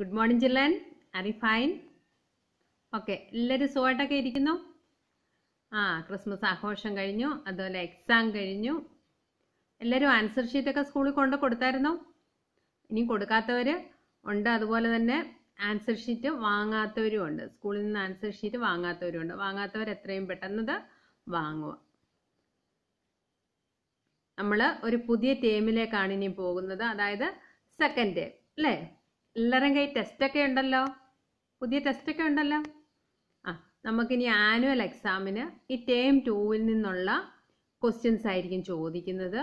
Good morning children are fine okay എല്ലാവരും സുഖമായിട്ടൊക്കെ ഇരിക്കുന്നു ആ ക്രിസ്മസ് ആഘോഷം കഴിഞ്ഞു അതുപോലെ എക്സാം കഴിഞ്ഞു എല്ലാവരും ആൻസർ ഷീറ്റൊക്കെ സ്കൂളിൽ കൊണ്ട് കൊടുത്തായിരുന്നു ഇനി കൊടുക്കാത്തവർ ഉണ്ട് അതുപോലെ തന്നെ ആൻസർ ഷീറ്റ് വാങ്ങാത്തവരും ഉണ്ട് സ്കൂളിൽ നിന്ന് ആൻസർ ഷീറ്റ് വാങ്ങാത്തവരും ഉണ്ട് വാങ്ങാത്തവർ എത്രയും പെട്ടെന്നത് വാങ്ങുക നമ്മൾ ഒരു പുതിയ ടേമിലേക്കാണ് ഇനി പോകുന്നത് അതായത് സെക്കൻഡ് ടേം അല്ലേ എല്ലാവരും കൈ ടെസ്റ്റൊക്കെ ഉണ്ടല്ലോ പുതിയ ടെസ്റ്റൊക്കെ ഉണ്ടല്ലോ ആ നമുക്കിനി ആനുവൽ എക്സാമിന് ഈ ടേം ടൂവിൽ നിന്നുള്ള ക്വസ്റ്റ്യൻസ് ആയിരിക്കും ചോദിക്കുന്നത്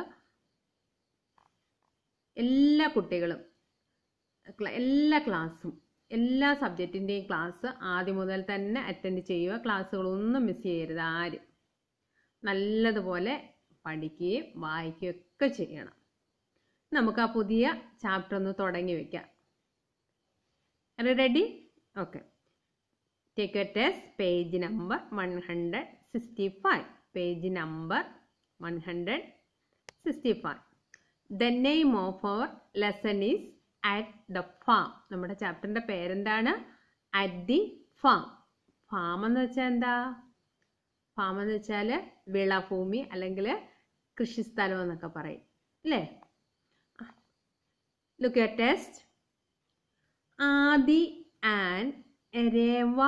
എല്ലാ കുട്ടികളും എല്ലാ ക്ലാസ്സും എല്ലാ സബ്ജക്റ്റിൻ്റെയും ക്ലാസ് ആദ്യം മുതൽ തന്നെ അറ്റൻഡ് ചെയ്യുക ക്ലാസ്സുകളൊന്നും മിസ് ചെയ്യരുത് ആരും നല്ലതുപോലെ പഠിക്കുകയും വായിക്കുകയൊക്കെ ചെയ്യണം നമുക്ക് ആ പുതിയ ചാപ്റ്റർ ഒന്ന് തുടങ്ങി വെക്കാം Are you ready? Okay. Take a test. Page number 165. Page number 165. The name of our lesson is at the farm. നമ്മുടെ ചാപ്റ്ററിൻ്റെ പേരെന്താണ് അറ്റ് ദി ഫാം ഫാം എന്ന് വെച്ചാൽ എന്താ ഫാം എന്ന് വെച്ചാൽ വിളഭൂമി അല്ലെങ്കിൽ കൃഷിസ്ഥലം എന്നൊക്കെ പറയും അല്ലേ look your test Adi and Reva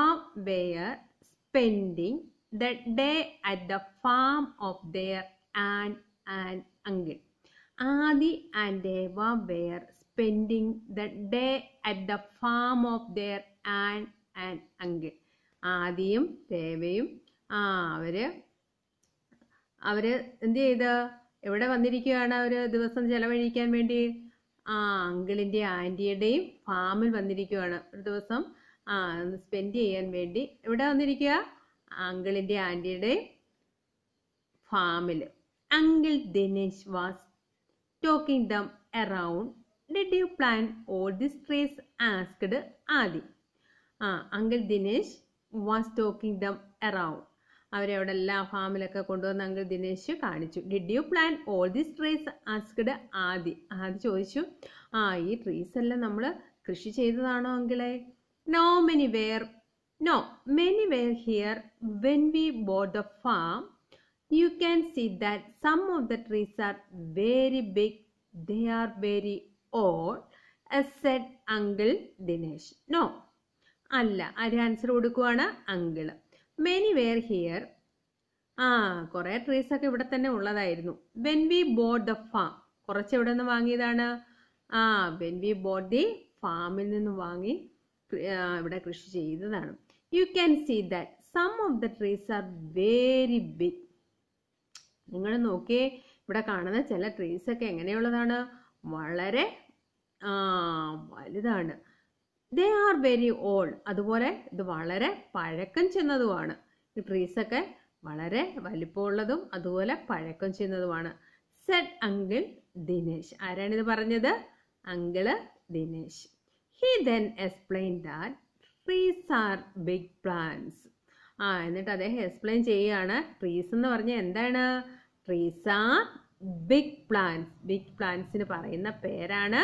were spending the day at the farm of their and and uncle Adi and Reva were spending the day at the farm of their and and uncle ആദിയും രേവയും ആ അവര് അവര് എന്ത് ചെയ്ത് എവിടെ വന്നിരിക്കുകയാണ് അവര് ദിവസം ചെലവഴിക്കാൻ വേണ്ടി ആ അങ്കിളിന്റെ ആന്റിയുടെയും ഫാമിൽ വന്നിരിക്കുകയാണ് ഒരു ദിവസം ആ സ്പെൻഡ് ചെയ്യാൻ വേണ്ടി എവിടെ വന്നിരിക്കുക അങ്കിളിന്റെ ആന്റിയുടെ ഫാമിൽ uncle Dinesh was talking them around did you plan all this trees asked Adi ആ uncle Dinesh was talking them around അവരെ അവിടെ എല്ലാ ഫാമിലൊക്കെ കൊണ്ടുവന്ന് അങ്കിൾ ദിനേശ് കാണിച്ചു did you plan all these trees asked Adi Adi ചോദിച്ചു ആ ഈ ട്രീസ് എല്ലാം നമ്മൾ കൃഷി ചെയ്തതാണോ അങ്കിളെ no many were no many were here when we bought the farm you can see that some of the trees are very big the are very old said uncle Dinesh no അല്ല ആര് ആൻസർ കൊടുക്കുവാണ് uncle many were here ആ കുറേ trees ഒക്കെ ഇവിടെ തന്നെ ഉള്ളതായിരുന്നു when we bought the farm കുറച്ച് എവിടെ നിന്ന് വാങ്ങിയതാണ് ആ വെൻ വി ബോട്ട് ദി ഫാമിൽ നിന്ന് വാങ്ങി ഇവിടെ കൃഷി ചെയ്തതാണ് you can see that some of the trees are very big നിങ്ങൾ നോക്കിയേ ഇവിടെ കാണുന്ന ചില ട്രീസ് ഒക്കെ എങ്ങനെയുള്ളതാണ് വളരെ വലുതാണ് ദേ ആർ വെരി ഓൾഡ് അതുപോലെ ഇത് വളരെ പഴക്കം ചെന്നതുമാണ് ട്രീസ് ഒക്കെ വളരെ വലിപ്പമുള്ളതും അതുപോലെ പഴക്കം ചെന്നതുമാണ് സെഡ് അങ്കിൾ ദിനേശ് ആരാണിത് പറഞ്ഞത് uncle Dinesh he then explain that trees are big plants ആ എന്നിട്ട് അദ്ദേഹം എക്സ്പ്ലെയിൻ ചെയ്യുകയാണ് ട്രീസ് എന്ന് പറഞ്ഞാൽ എന്താണ് trees are big plants big പ്ലാന്റ്സിന് പറയുന്ന പേരാണ്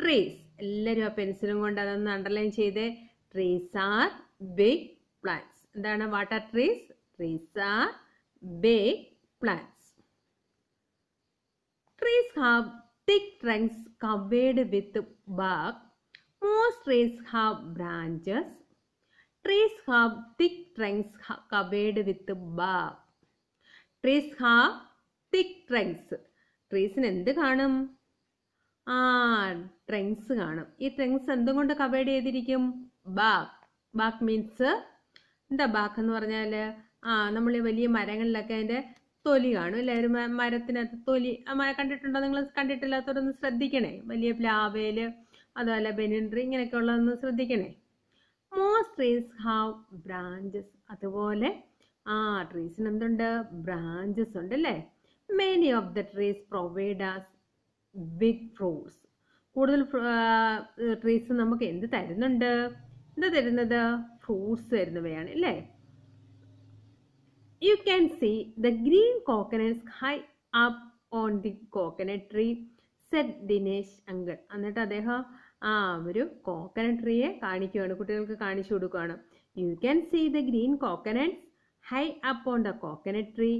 ട്രീസ് എല്ലാവരും ആ പെൻസിലും കൊണ്ട് അതൊന്ന് അണ്ടർലൈൻ ചെയ്തേ ട്രീസ് ആർ ബിഗ് പ്ലാന്റ്സ് എന്താണ് what are trees trees are big plants trees have thick trunks covered with bark most trees have branches trees have thick trunks covered with bark trees have thick trunks ട്രീസിന് എന്ത് കാണും ആ ട്രെങ്സ് കാണും ഈ ട്രെങ്സ് എന്തും കൊണ്ട് covered ചെയ്തിരിക്കും ബാക്ക് ബാക്ക് മീൻസ് എന്താ ബാക്ക് എന്ന് പറഞ്ഞാൽ ആ നമ്മൾ ഈ വലിയ മരങ്ങളിലൊക്കെ അതിന്റെ തൊലി കാണും അല്ലെ ഒരു മരത്തിനകത്ത് തൊലി കണ്ടിട്ടുണ്ടോ നിങ്ങൾ കണ്ടിട്ടില്ലാത്തവരൊന്ന് ശ്രദ്ധിക്കണേ വലിയ പ്ലാവേല് അതുപോലെ ബെനിൻട്രി ഇങ്ങനെയൊക്കെ ഉള്ളതൊന്ന് ശ്രദ്ധിക്കണേ മോസ്റ്റ് ട്രീസ് ഹാവ് ബ്രാഞ്ചസ് അതുപോലെ ആ ട്രീസിന് എന്തുണ്ട് ബ്രാഞ്ചസ് ഉണ്ട് അല്ലേ many of the trees provide us big fruits കൂടുതൽ ട്രീസ് നമുക്ക് എന്ത് തരുന്നുണ്ട് എന്താ തരുന്നത് ഫ്രൂട്ട്സ് തരുന്നവയാണ് അല്ലേ you can see the green coconuts high up on the coconut tree said Dinesh uncle എന്നിട്ട് അദ്ദേഹം ആ ഒരു കോക്കനട്ട് ട്രീയെ കാണിക്കുകയാണ് കുട്ടികൾക്ക് കാണിച്ചു കൊടുക്കുകയാണ് you can see the green coconuts high up on the coconut tree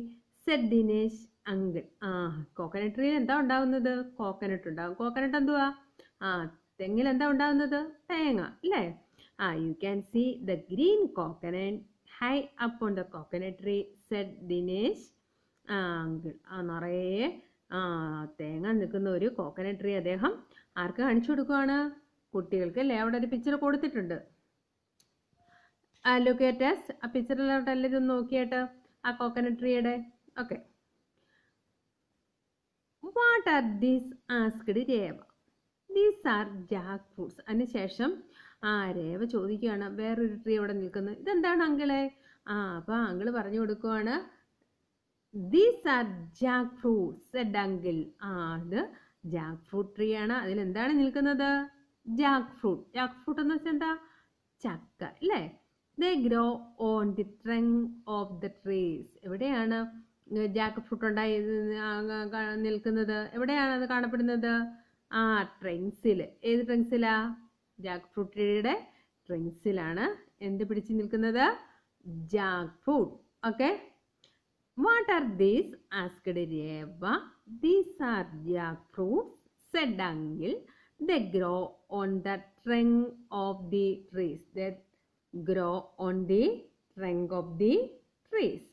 said Dinesh uncle ആ കോക്കനട്ട് ട്രീയിൽ എന്താ ഉണ്ടാവുന്നത് കോക്കനട്ട് ഉണ്ടാവും കോക്കനട്ട് എന്തുവാ ആ തെങ്ങിൽ എന്താ ഉണ്ടാവുന്നത് തേങ്ങ അല്ലേ ആ you can see the green coconut high up on the coconut tree said Dinesh ആ അങ്കിൾ ആ നിറയെ ആ തേങ്ങ നിൽക്കുന്ന ഒരു കോക്കനട്ട് ട്രീ അദ്ദേഹം ആർക്ക് കാണിച്ചു കൊടുക്കുവാണ് കുട്ടികൾക്ക് അല്ലേ അവിടെ ഒരു പിക്ചർ കൊടുത്തിട്ടുണ്ട് ആ ലുക്കേറ്റസ് ആ പിക്ചറിലോട്ട് എല്ലാവരും നോക്കിയിട്ട് ആ കോക്കനട്ട് ട്രീയുടെ okay what are these asked Reva these are jackfruits അതിന് ശേഷം ആ രേവ ചോദിക്കുകയാണ് വേറൊരു ട്രീ അവിടെ നിൽക്കുന്നത് ഇതെന്താണ് അങ്കിളെ ആ അപ്പോൾ അങ്കിള് പറഞ്ഞു കൊടുക്കുവാണ് these are jackfruits said uncle ആ അത് ജാക്ക് ഫ്രൂട്ട് ട്രീ ആണ് അതിൽ എന്താണ് നിൽക്കുന്നത് ജാക്ക് ഫ്രൂട്ട് ജാക്ക് ഫ്രൂട്ട് എന്ന് വെച്ചാൽ എന്താ ചക്ക അല്ലേ they grow on the trunk of the trees എവിടെയാണ് ജാക്ക് ഫ്രൂട്ട് ഉണ്ടായി നിൽക്കുന്നത് എവിടെയാണ് അത് കാണപ്പെടുന്നത് ആ ട്രെങ്സിൽ ഏത് ട്രെങ്സിലാ ജാക്ക് ഫ്രൂട്ടിയുടെ ട്രെങ്സിലാണ് എന്ത് പിടിച്ച് നിൽക്കുന്നത് jackfruit okay what are these asked Reva these are jackfruits said uncle the grow on the trunk of the trees the grow on the trunk of the trees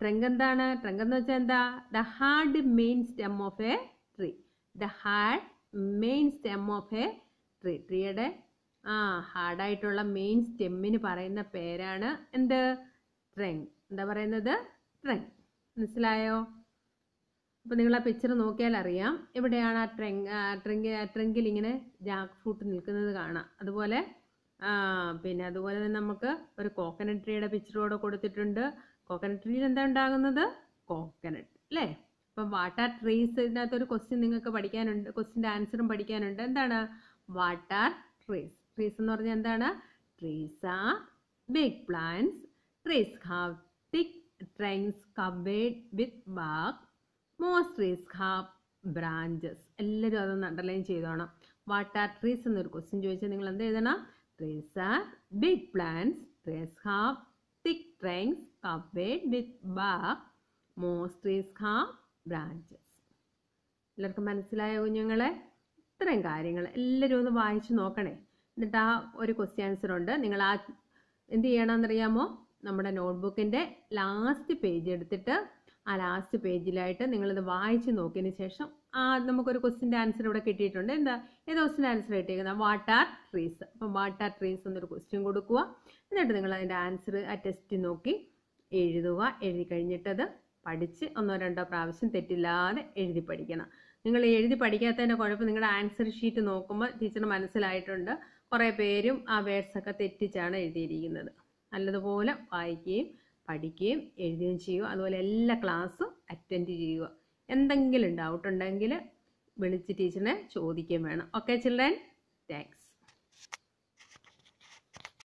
trunk എന്താണ് trunk എന്ന് വെച്ചാൽ എന്താ the hard main stem of a tree the hard main stem of a tree ട്രീയുടെ ആ ഹാർഡായിട്ടുള്ള main സ്റ്റെമ്മിന് പറയുന്ന പേരാണ് എന്ത് trunk എന്താ പറയുന്നത് ട്രങ്ക് മനസ്സിലായോ അപ്പോൾ നിങ്ങൾ ആ പിക്ചർ നോക്കിയാൽ അറിയാം ഇവിടെയാണ് ആ ട്രങ്ക് ട്രങ്ക് ട്രങ്കിൽ ഇങ്ങനെ ജാക്ക് ഫ്രൂട്ട് നിൽക്കുന്നത് കാണാം അതുപോലെ പിന്നെ അതുപോലെ തന്നെ നമുക്ക് ഒരു കോക്കനട്ട് ട്രീയുടെ പിക്ചർ കൂടെ കൊടുത്തിട്ടുണ്ട് കോക്കനട്ടിൽ നിന്ന് എന്താ ഉണ്ടാകുന്നത് കോക്കനട്ട് അല്ലേ അപ്പം വാട്ട് ആർ ട്രീസ് ഇതിനകത്ത് ഒരു ക്വസ്റ്റ്യൻ നിങ്ങൾക്ക് പഠിക്കാനുണ്ട് ക്വസ്റ്റ്യൻ്റെ ആൻസറും പഠിക്കാനുണ്ട് എന്താണ് വാട്ട് ആർ ട്രീസ് ട്രീസ് എന്ന് പറഞ്ഞാൽ എന്താണ് trees are big plants trees have thick trains covered with bark most trees have branches എല്ലാവരും അതൊന്ന് അണ്ടർലൈൻ ചെയ്തോണം വാട്ട് ആർ ട്രീസ് എന്നൊരു ക്വസ്റ്റ്യൻ ചോദിച്ചാൽ നിങ്ങൾ എന്ത് എഴുതണം trees are big plants trees have thick trunks covered with bark most trees have branches എല്ലാവർക്കും മനസ്സിലായോ കുഞ്ഞുങ്ങളെ ഇത്രയും കാര്യങ്ങൾ എല്ലാവരും ഒന്ന് വായിച്ചു നോക്കണേ എന്നിട്ട് ആ ഒരു ക്വസ്റ്റ്യൻ ആൻസർ ഉണ്ട് നിങ്ങൾ ആ എന്ത് ചെയ്യണമെന്നറിയാമോ നമ്മുടെ നോട്ട്ബുക്കിൻ്റെ ലാസ്റ്റ് പേജ് എടുത്തിട്ട് ആ ലാസ്റ്റ് പേജിലായിട്ട് നിങ്ങളിത് വായിച്ച് നോക്കിയതിന് ശേഷം ആ നമുക്കൊരു ക്വസ്റ്റിൻ്റെ ആൻസർ ഇവിടെ കിട്ടിയിട്ടുണ്ട് എന്താ ഏത് ക്വസ്റ്റിൻ്റെ ആൻസർ കിട്ടിയിരിക്കുന്നത് വാട്ട് ആർ ട്രീസ് അപ്പം വാട്ട് ആർ ട്രീസ് എന്നൊരു ക്വസ്റ്റ്യൻ കൊടുക്കുക എന്നിട്ട് നിങ്ങൾ അതിൻ്റെ ആൻസർ ആ ടെസ്റ്റ് നോക്കി എഴുതുക എഴുതി കഴിഞ്ഞിട്ടത് പഠിച്ച് ഒന്നോ രണ്ടോ പ്രാവശ്യം തെറ്റില്ലാതെ എഴുതി പഠിക്കണം നിങ്ങൾ എഴുതി പഠിക്കാത്തതിൻ്റെ കുഴപ്പം നിങ്ങളുടെ ആൻസർ ഷീറ്റ് നോക്കുമ്പോൾ ടീച്ചർ മനസ്സിലായിട്ടുണ്ട് കുറേ പേരും ആ വേർഡ്സൊക്കെ തെറ്റിച്ചാണ് എഴുതിയിരിക്കുന്നത് നല്ലതുപോലെ വായിക്കുകയും പഠിക്കുകയും എഴുതുകയും ചെയ്യുക അതുപോലെ എല്ലാ ക്ലാസ്സും അറ്റൻഡ് ചെയ്യുക എന്തെങ്കിലും ഡൗട്ട് ഉണ്ടെങ്കിൽ വിളിച്ച് ടീച്ചറിനെ ചോദിക്കുകയും വേണം ഓക്കെ ചിൽഡ്രൻ താങ്ക്സ്